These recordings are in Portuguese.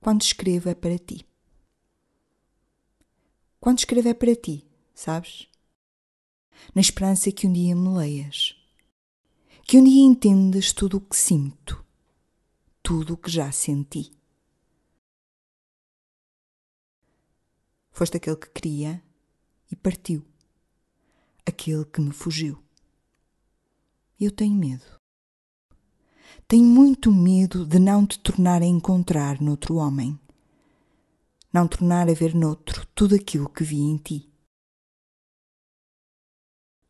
Quando escrevo é para ti. Quando escrevo é para ti, sabes? Na esperança que um dia me leias. Que um dia entendas tudo o que sinto, tudo o que já senti. Foste aquele que queria e partiu, aquele que me fugiu. Eu tenho medo tem muito medo de não te tornar a encontrar noutro homem, não tornar a ver noutro tudo aquilo que vi em ti,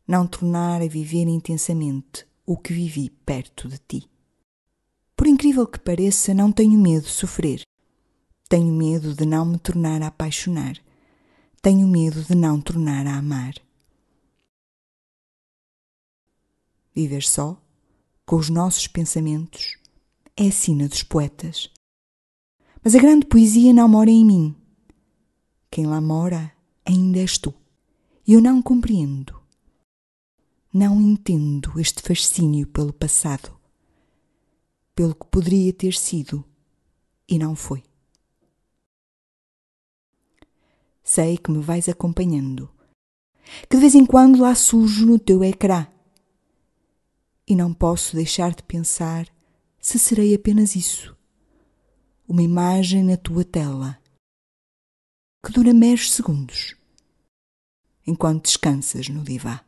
não tornar a viver intensamente o que vivi perto de ti. Por incrível que pareça, não tenho medo de sofrer. Tenho medo de não me tornar a apaixonar. Tenho medo de não tornar a amar. Viver só com os nossos pensamentos é a sina dos poetas. Mas a grande poesia não mora em mim. Quem lá mora ainda és tu. E eu não compreendo. Não entendo este fascínio pelo passado, pelo que poderia ter sido e não foi. Sei que me vais acompanhando, que de vez em quando lá surjo no teu ecrã e não posso deixar de pensar se serei apenas isso uma imagem na tua tela que dura meros segundos enquanto descansas no divã.